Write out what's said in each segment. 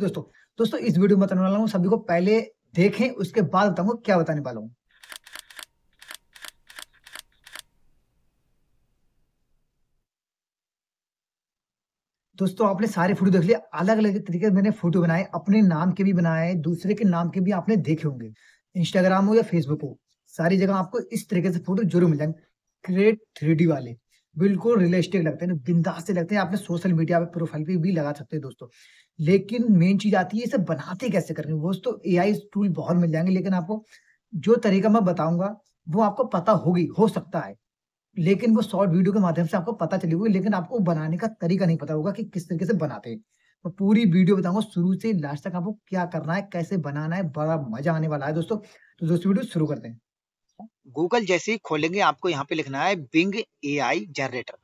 दोस्तों दोस्तों इस वीडियो में बताने वाला हूँ सभी को पहले देखें उसके बाद बताऊंगा क्या बताने वाला हूँ दोस्तों आपने सारे फोटो देख लिए अलग अलग तरीके से मैंने फोटो बनाए अपने नाम के भी बनाए दूसरे के नाम के भी आपने देखे होंगे इंस्टाग्राम हो या फेसबुक हो सारी जगह आपको इस तरीके से फोटो जरूर मिल जाएंगे क्रिएट थ्री वाले बिल्कुल रियलिस्टिक लगते हैं बिंदास से लगते हैं आपने सोशल मीडिया पे प्रोफाइल पे भी लगा सकते हैं दोस्तों लेकिन मेन चीज आती है इसे बनाते कैसे करेंगे वो तो ए आई टूल बहुत मिल जाएंगे लेकिन आपको जो तरीका मैं बताऊंगा वो आपको पता होगी हो सकता है लेकिन वो शॉर्ट वीडियो के माध्यम से आपको पता चली होगी लेकिन आपको बनाने का तरीका नहीं पता होगा कि किस तरीके से बनाते हैं तो पूरी वीडियो बताऊंगा शुरू से लास्ट तक आपको क्या करना है कैसे बनाना है बड़ा मजा आने वाला है दोस्तों तो दोस्तों वीडियो शुरू करते हैं गूगल जैसे ही खोलेंगे आपको यहाँ पे लिखना है बिंग ए जनरेटर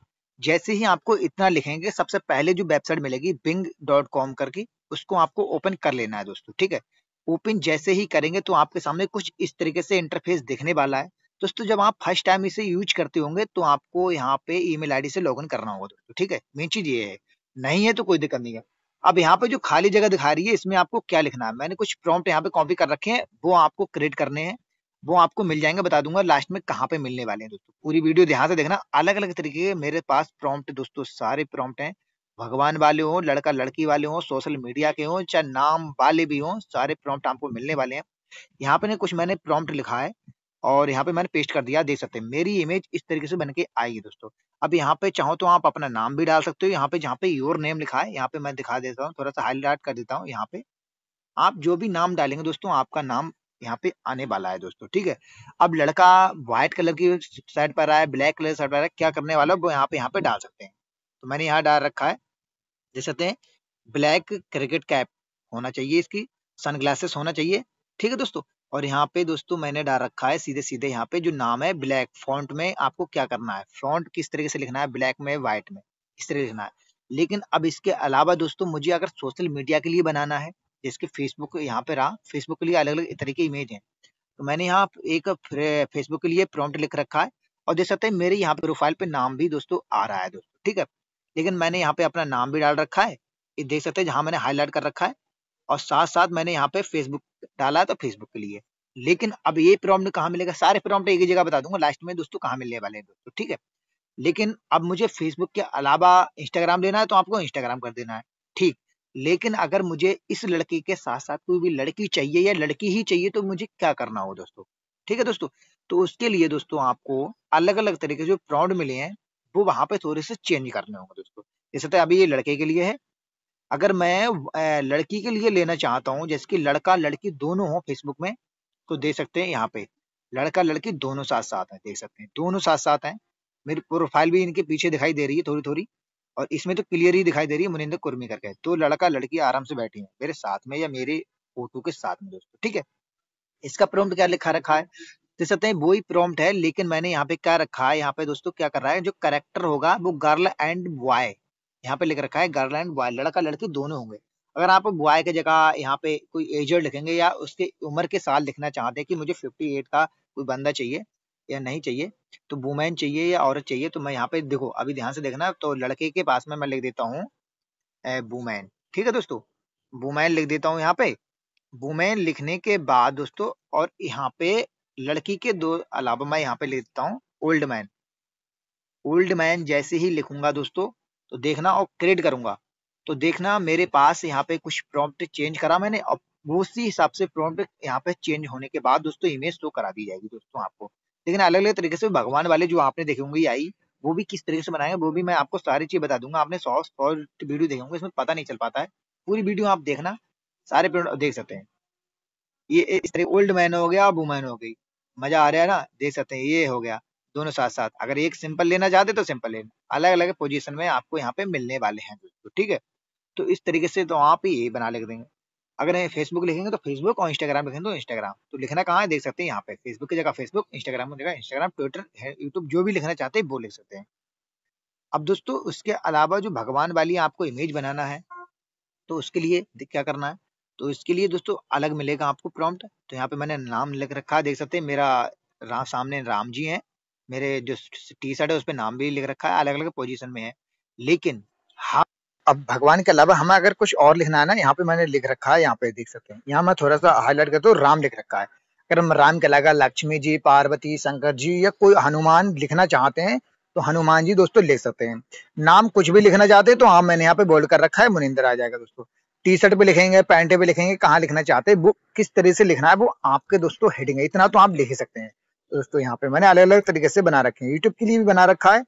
जैसे ही आपको इतना लिखेंगे सबसे पहले जो वेबसाइट मिलेगी बिंग डॉट कॉम करके उसको आपको ओपन कर लेना है दोस्तों ठीक है ओपन जैसे ही करेंगे तो आपके सामने कुछ इस तरीके से इंटरफेस दिखने वाला है दोस्तों जब आप फर्स्ट टाइम इसे यूज करते होंगे तो आपको यहाँ पे ईमेल आईडी से लॉग इन करना होगा दोस्तों ठीक है मेन चीज ये है नहीं है तो कोई दिक्कत नहीं है अब यहाँ पे जो खाली जगह दिखा रही है इसमें आपको क्या लिखना है मैंने कुछ प्रॉम्प्ट यहाँ पे कॉपी कर रखे हैं वो आपको क्रिएट करने हैं वो आपको मिल जाएंगे बता दूंगा लास्ट में कहाँ पे मिलने वाले हैं दोस्तों पूरी वीडियो ध्यान से देखना अलग अलग तरीके के मेरे पास प्रॉम्प्ट दोस्तों सारे प्रॉम्प्ट हैं भगवान वाले हों लड़का लड़की वाले हों सोशल मीडिया के हों चाहे नाम वाले भी हों सारे प्रॉम्प्ट आपको मिलने वाले हैं यहाँ पे कुछ मैंने प्रॉम्प्ट लिखा है और यहाँ पे मैंने पेस्ट कर दिया देख सकते हैं मेरी इमेज इस तरीके से बन के आएगी दोस्तों अब यहाँ पे चाहो तो आप अपना नाम भी डाल सकते हो यहाँ पे जहाँ पे योर नेम लिखा है यहाँ पे मैं दिखा देता हूँ थोड़ा सा हाईलाइट कर देता हूँ यहाँ पे आप जो भी नाम डालेंगे दोस्तों आपका नाम यहाँ पे आने वाला है दोस्तों ठीक है अब लड़का व्हाइट कलर की शर्ट पर रहा है ब्लैक कलर शर्ट पर क्या करने वाला वो यहाँ पे यहाँ पे डाल सकते हैं तो मैंने यहाँ डाल रखा है देख सकते हैं ब्लैक क्रिकेट कैप होना चाहिए इसकी सनग्लासेस होना चाहिए ठीक है दोस्तों और यहाँ पे दोस्तों मैंने डाल रखा है सीधे सीधे यहाँ पे जो नाम है ब्लैक फ्रॉन्ट में आपको क्या करना है फ्रॉन्ट किस तरीके से लिखना है ब्लैक में व्हाइट में इस तरह लिखना है लेकिन अब इसके अलावा दोस्तों मुझे अगर सोशल मीडिया के लिए बनाना है जैसे फेसबुक यहाँ पे रहा फेसबुक के लिए अलग अलग तरह इमेज है तो मैंने यहाँ एक फेसबुक के लिए प्रॉम्प्ट लिख रखा है और देख सकते हैं मेरे यहाँ पे प्रोफाइल पे नाम भी दोस्तों आ रहा है दोस्तों ठीक है लेकिन मैंने यहाँ पे अपना नाम भी डाल रखा है ये देख सकते हैं जहाँ मैंने हाईलाइट कर रखा है और साथ साथ मैंने यहाँ पे फेसबुक डाला है तो फेसबुक के लिए लेकिन अब ये प्रॉम्प्ट कहाँ मिलेगा सारे प्रॉम्प्ट एक ही जगह बता दूंगा लास्ट में दोस्तों कहाँ मिलने वाले हैं दोस्तों ठीक है लेकिन अब मुझे फेसबुक के अलावा इंस्टाग्राम लेना है तो आपको इंस्टाग्राम कर देना है ठीक लेकिन अगर मुझे इस लड़की के साथ साथ कोई भी लड़की चाहिए या लड़की ही चाहिए तो मुझे क्या करना हो दोस्तों ठीक है दोस्तों तो उसके लिए दोस्तों आपको अलग अलग तरीके जो प्राउड मिले हैं वो वहां पे थोड़े से चेंज करने होंगे दोस्तों जैसे तो अभी ये लड़के के लिए है अगर मैं लड़की के लिए लेना चाहता हूँ जैसे कि लड़का लड़की दोनों हो फेसबुक में तो दे सकते हैं यहाँ पे लड़का लड़की दोनों साथ साथ हैं देख सकते हैं दोनों साथ साथ हैं मेरी प्रोफाइल भी इनके पीछे दिखाई दे रही है थोड़ी थोड़ी और इसमें तो क्लियर ही दिखाई दे रही है मुनिंदर कुर्मी करके तो लड़का लड़की आराम से बैठी है मेरे साथ में या मेरे फोटो के साथ में दोस्तों ठीक है इसका प्रॉम्प्ट क्या लिखा रखा है दे सकते हैं वो ही है लेकिन मैंने यहाँ पे क्या रखा है यहाँ पे दोस्तों क्या कर रहा है जो करेक्टर होगा वो गर्ल एंड बॉय यहाँ पे लिख रखा है गर्ल एंड बॉय लड़का लड़की दोनों होंगे अगर आप बॉय की जगह यहाँ पे कोई एजर लिखेंगे या उसके उम्र के साल लिखना चाहते हैं कि मुझे 58 का कोई बंदा चाहिए या नहीं चाहिए तो वुमेन चाहिए या औरत चाहिए तो मैं यहाँ पे देखो अभी ध्यान से देखना तो लड़के के पास में मैं लिख देता हूँ वुमेन ठीक है दोस्तों वुमेन लिख देता हूँ यहाँ पे वुमेन लिखने के बाद दोस्तों और यहाँ पे लड़की के दो अलावा मैं यहाँ पे लिख देता हूँ ओल्ड मैन ओल्ड मैन जैसे ही लिखूंगा दोस्तों तो देखना और क्रिएट करूंगा तो देखना मेरे पास यहाँ पे कुछ प्रॉम्प्ट चेंज करा मैंने और उसी हिसाब से प्रॉम्प्ट यहाँ पे चेंज होने के बाद दोस्तों इमेज तो करा दी जाएगी दोस्तों आपको लेकिन अलग अलग तरीके से भगवान वाले जो आपने देखे होंगे आई वो भी किस तरीके से बनाएंगे वो भी मैं आपको सारी चीज बता दूंगा आपने सौ सौ वीडियो देखे होंगे इसमें पता नहीं चल पाता है पूरी वीडियो आप देखना सारे पेड़ देख सकते हैं ये इस तरह ओल्ड मैन हो गया वुमैन हो गई मजा आ रहा है ना देख सकते हैं ये हो गया दोनों साथ साथ अगर एक सिंपल लेना चाहते तो सिंपल लेना अलग अलग पोजीशन में आपको यहाँ पे मिलने वाले हैं तो ठीक है तो इस तरीके से तो आप ही ये बना ले देंगे अगर फेसबुक लिखेंगे तो फेसबुक और इंस्टाग्राम लिखेंगे तो इंस्टाग्राम तो लिखना कहाँ है देख सकते हैं यहाँ पे फेसबुक की जगह फेसबुक इंस्टाग्राम की जगह इंस्टाग्राम ट्विटर यूट्यूब जो भी लिखना चाहते हैं वो लिख सकते हैं अब दोस्तों उसके अलावा जो भगवान वाली आपको इमेज बनाना है तो उसके लिए क्या करना है तो इसके लिए दोस्तों अलग मिलेगा आपको प्रॉम्प्ट तो यहाँ पे मैंने नाम लिख रखा है देख सकते हैं मेरा रा, सामने राम जी हैं मेरे जो टी शर्ट है उस पर नाम भी लिख रखा है अलग अलग पोजीशन में है लेकिन हाँ अब भगवान के अलावा हमें अगर कुछ और लिखना है ना यहाँ पे मैंने लिख रखा है यहाँ पे देख सकते हैं यहाँ मैं थोड़ा सा हाईलाइट करता हूँ राम लिख रखा है अगर हम राम के अलावा लक्ष्मी जी पार्वती शंकर जी या कोई हनुमान लिखना चाहते हैं तो हनुमान जी दोस्तों लिख सकते हैं नाम कुछ भी लिखना चाहते हैं तो हाँ मैंने यहाँ पे बोल कर रखा है मुनिंदर आ जाएगा दोस्तों टी शर्ट भी लिखेंगे पैंट भी लिखेंगे कहाँ लिखना चाहते हैं वो किस तरह से लिखना है वो आपके दोस्तों हेडिंग है इतना तो आप लिख ही सकते हैं दोस्तों यहाँ पे मैंने अलग अलग तरीके से बना रखे हैं यूट्यूब के लिए भी बना रखा है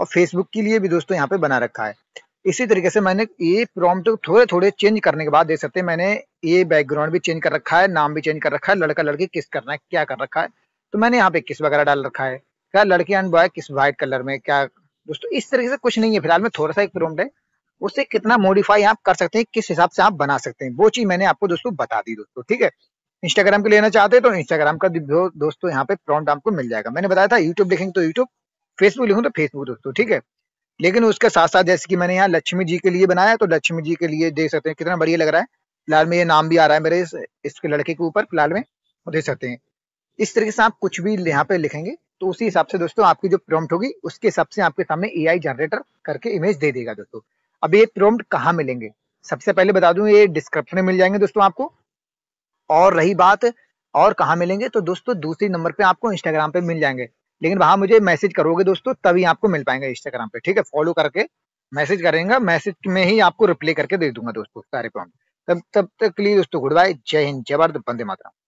और फेसबुक के लिए भी दोस्तों यहाँ पे बना रखा है इसी तरीके से मैंने ये प्रॉम्प्ट थोड़े थोड़े चेंज करने के बाद देख सकते हैं मैंने ये बैकग्राउंड भी चेंज कर रखा है नाम भी चेंज कर रखा है लड़का लड़की किस करना है क्या कर रखा है तो मैंने यहाँ पे किस वगैरह डाल रखा है क्या लड़की एंड बॉय किस व्हाइट कलर में क्या दोस्तों इस तरीके से कुछ नहीं है फिलहाल में थोड़ा सा एक प्रॉम्प्ट है उससे कितना मॉडिफाई आप कर सकते हैं किस हिसाब से आप बना सकते हैं वो चीज मैंने आपको दोस्तों बता दी दोस्तों ठीक है इंस्टाग्राम के लेना चाहते हैं तो इंस्टाग्राम का दोस्तों यहाँ पे प्रॉम्प्ट आपको मिल जाएगा मैंने बताया था यूट्यूब लिखेंगे तो यूट्यूब फेसबुक लिखूँ तो फेसबुक दोस्तों ठीक है लेकिन उसके साथ साथ जैसे कि मैंने यहाँ लक्ष्मी जी के लिए बनाया तो लक्ष्मी जी के लिए देख सकते हैं कितना बढ़िया लग रहा है फिलहाल में ये नाम भी आ रहा है मेरे इसके लड़के के ऊपर फिलहाल में देख सकते हैं इस तरीके से आप कुछ भी यहाँ पे लिखेंगे तो उसी हिसाब से दोस्तों आपकी जो प्रॉम्प्ट होगी उसके हिसाब से आपके सामने ए जनरेटर करके इमेज दे देगा दोस्तों अब ये प्रोम्ट कहाँ मिलेंगे सबसे पहले बता दूं ये डिस्क्रिप्शन में मिल जाएंगे दोस्तों आपको और रही बात और कहाँ मिलेंगे तो दोस्तों दूसरे नंबर पे आपको इंस्टाग्राम पे मिल जाएंगे लेकिन वहां मुझे मैसेज करोगे दोस्तों तभी आपको मिल पाएंगे इंस्टाग्राम पे ठीक है फॉलो करके मैसेज करेंगे मैसेज में ही आपको रिप्लाई करके दे दूंगा दोस्तों सारे प्रॉब्लम तब तब तक के लिए दोस्तों गुड बाय जय हिंद जय भारत वंदे मातरम